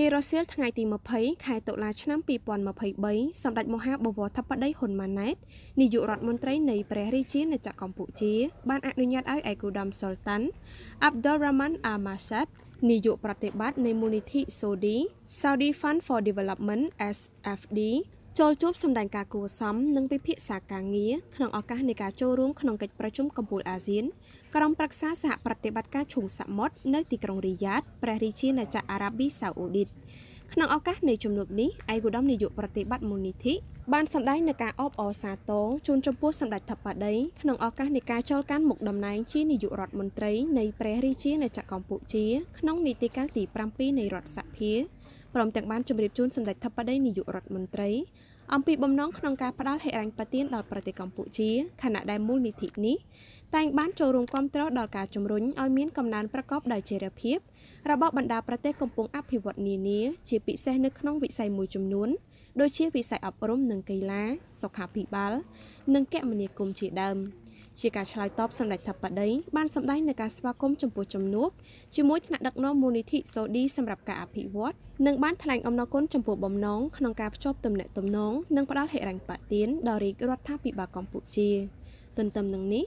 នារសៀលថ្ងៃទី20ខែតុលាឆ្នាំ2023សម្ដេចមហាបវរធិបតីហ៊ុនម៉ាណែតនាយករដ្ឋមន្ត្រីនៃព្រះរាជាណាចក្រកម្ពុជា បានអនុញ្ញាតឲ្យឯកឧត្តមសុលតាន់អាប់ដុលរ៉ាម៉ាន់អាម៉ាសាត់នាយកប្រតិបត្តិនៃមូលនិធិ Saudi Saudi Fund for Development SFD ចូលជួបសម្ដែងការគួរសមនិងពិភាក្សាការងារក្នុងឱកាសនៃការចូលរួមក្នុងកិច្ចប្រជុំកម្ពុជាអាស៊ានក្រុមប្រឹក្សាសហប្រតិបត្តិការឈូងសមុទ្រនៅទីក្រុងរីយ៉ាតព្រះរាជាណាចក្រអារ៉ាប៊ីសាអូឌីតក្នុងឱកាសនៃជំនួបនេះឯកឧត្តមនាយកប្រតិបត្តិមូលនិធិបានសម្ដែងនៅការអបអរសាទរជូនចំពោះសម្ដេចថបដីក្នុងឱកាសនៃការចូលកាន់មុខតំណែងជានាយករដ្ឋមន្ត្រីនៃព្រះរាជាណាចក្រកម្ពុជាក្នុងនីតិកាលទី7នៃរដ្ឋសភាព្រមទាំងបានជម្រាបជូនសម្ដេចធិបតីនាយករដ្ឋមន្ត្រីអំពីបំណងក្នុងការផ្តល់ហិរញ្ញប្បទានដល់ប្រទេសកម្ពុជាខណៈដែលមូលនិធិនេះតែងបានចូលរួមគាំទ្រដល់ការជំរុញឲ្យមានកំណើនប្រកបដោយចីរភាព របស់បណ្ដាប្រទេសកំពុងអភិវឌ្ឍនានាជាពិសេស នៅក្នុងវិស័យមួយចំនួនដូចជាវិស័យអប់រំនិងកីឡាសុខាភិបាលនិងគមនាគមន៍ជាដើម។ជាការឆ្លើយតបសម្ដេចថាបដីបានសម្ដែងនៅការស្វាគមន៍ចំពោះជំនួបជាមួយថ្នាក់ដឹកនាំមូលនិធិសូឌីសម្រាប់ការអភិវឌ្ឍនិងបានថ្លែងអំណរគុណចំពោះបំណងក្នុងការភ្ជាប់ទំនាក់ទំនងនិងផ្ដល់ហិរញ្ញប្បទានដល់រាជរដ្ឋាភិបាលកម្ពុជាទន្ទឹមនឹងនេះ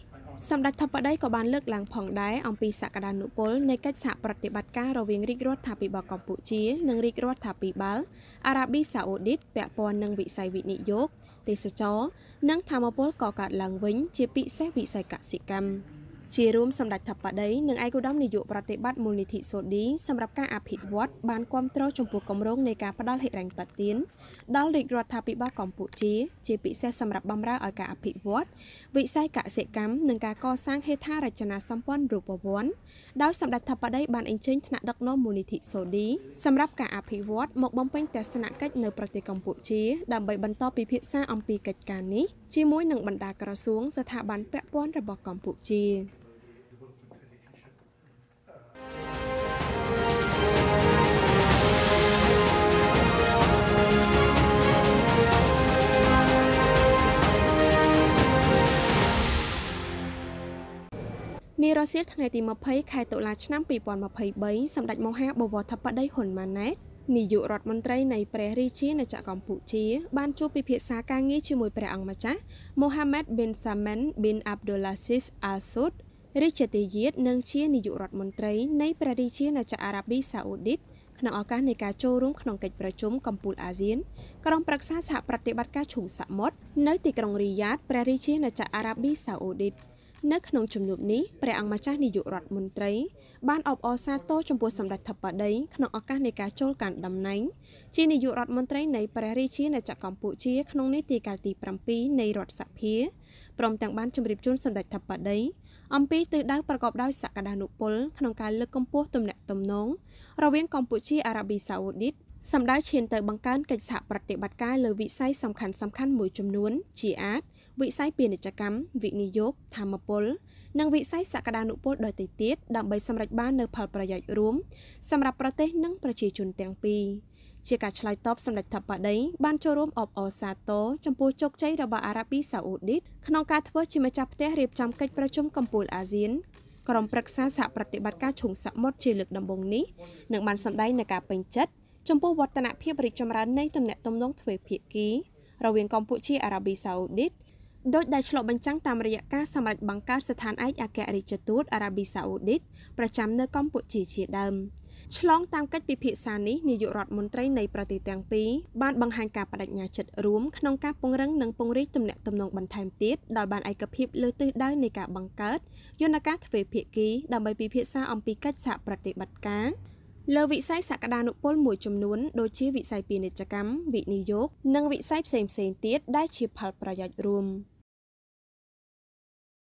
សម្ដេចថាបដីក៏បានលើកឡើងផងដែរអំពីសក្តានុពលនៃកិច្ចសហប្រតិបត្តិការរវាងរាជរដ្ឋាភិបាលកម្ពុជានិងរាជរដ្ឋាភិបាលអារ៉ាប៊ីសាអូឌីតពាក់ព័ន្ធនឹងវិស័យវិនិយោគទេសចរនិងធម្មពលកកើតឡើងវិញជាពិសេសវិស័យកសិកម្ម។ជារួមសម្ដេចថាបដីនិងឯកឧត្តមនាយកប្រតិបត្តិមូលនិធិសូឌីសម្រាប់ការអភិវឌ្ឍបានគ្រប់គ្រងចំពោះគម្រោងនៃការផ្ដល់ហិរញ្ញប្បទានដល់រាជរដ្ឋាភិបាលកម្ពុជាជាពិសេសសម្រាប់បម្រើឲ្យការអភិវឌ្ឍវិស័យកសិកម្មនិងការកសាងហេដ្ឋារចនាសម្ព័ន្ធរូបវ័ន្តដោយសម្ដេចថាបដីបានអញ្ជើញថ្នាក់ដឹកនាំមូលនិធិសូឌីសម្រាប់ការអភិវឌ្ឍមកបំពេញទស្សនកិច្ចនៅប្រទេសកម្ពុជា ដើម្បីបន្តពិភាក្សាអំពីកិច្ចការនេះជាមួយនឹងបណ្ដាក្រសួងស្ថាប័នពាក់ព័ន្ធរបស់កម្ពុជានារសៀលថ្ងៃទី20ខែតុលាឆ្នាំ2023សម្ដេចមហាបវរធិបតីហ៊ុនម៉ាណែតនាយករដ្ឋមន្ត្រី នៃព្រះរាជាណាចក្រកម្ពុជាបានជួបពិភាក្សាការងារជាមួយព្រះអង្គម្ចាស់ Mohammed bin Salman bin Abdulaziz Al Saud រាជទាយាទនិងជានាយករដ្ឋមន្ត្រីនៃព្រះរាជាណាចក្រអារ៉ាប៊ីសាអូឌីតក្នុងឱកាសនៃការចូលរួមក្នុងកិច្ចប្រជុំកម្ពុជាអាស៊ានក្រុមប្រឹក្សាសហប្រតិបត្តិការឈូងសមុទ្រនៅទីក្រុងរីយ៉ាតព្រះរាជាណាចក្រអារ៉ាប៊ីសាអូឌីតនៅក្នុងជំនួបនេះព្រះអង្គម្ចាស់នាយករដ្ឋមន្ត្រីបានអបអរសាទរចំពោះសម្ដេចថបដីក្នុងឱកាសនៃការចូលកាន់តំណែងជានាយករដ្ឋមន្ត្រីនៃព្រះរាជាណាចក្រកម្ពុជាក្នុងនីតិកាលទី7នៃរដ្ឋសភាព្រមទាំងបានជម្រាបជូនសម្ដេចថបដីអំពីទិសដៅប្រកបដោយសក្តានុពលក្នុងការលើកកម្ពស់ទំនាក់ទំនងរវាងកម្ពុជាអារ៉ាប៊ីសាអូឌីតសម្ដៅឈានទៅបង្កើនកិច្ចសហប្រតិបត្តិការលើវិស័យសំខាន់ៗមួយចំនួនជាអាចវិស័យពាណិជ្ជកម្មវិនិយោគធម្មពលនិងវិស័យសក្តានុពលដទៃទៀតដើម្បីសម្រេចបាននូវផលប្រយោជន៍រួម សម្រាប់ប្រទេសនិងប្រជាជនទាំងពីរជាការឆ្លើយតបសម្ដេចថបដីបានចូលរួមអបអរសាទរចំពោះជោគជ័យរបស់អារ៉ាប៊ីសាអូឌីតក្នុងការធ្វើជាម្ចាស់ផ្ទះរៀបចំកិច្ចប្រជុំកំពូលអាស៊ានក្រុមប្រឹក្សាសហប្រតិបត្តិការឈុងសមុទ្រជាលើកដំបូងនេះនឹងបានសម្ដែងនូវការពេញចិត្តចំពោះវឌ្ឍនភាពរីកចម្រើននៃទំនាក់ទំនងទ្វេភាគីរវាងកម្ពុជាអារ៉ាប៊ីសាអូឌីតដោយដែលឆ្លុះបញ្ចាំងតាមរយៈការសម្រេចបង្កើតស្ថានឯកអគ្គរដ្ឋទូតអារ៉ាប៊ីសាអូឌីតប្រចាំនៅកម្ពុជាជាដើមឆ្លងតាមកិច្ចពិភាក្សានេះនាយករដ្ឋមន្ត្រីនៃប្រទេសទាំងពីរបានបង្ហាញការបដិញ្ញាចិត្តរួមក្នុងការពង្រឹងនិងពង្រីកទំនាក់ទំនងបន្ថែមទៀតដោយបានឯកភាពលើទិសដៅនៃការបង្កើតយន្តការទ្វេភាគីដើម្បីពិភាក្សាអំពីកិច្ចសហប្រតិបត្តិការលើវិស័យសក្តានុពលមួយចំនួនដូចជាវិស័យពាណិជ្ជកម្មវិនិយោគនិងវិស័យផ្សេងៗទៀតដែលជាផលប្រយោជន៍រួម។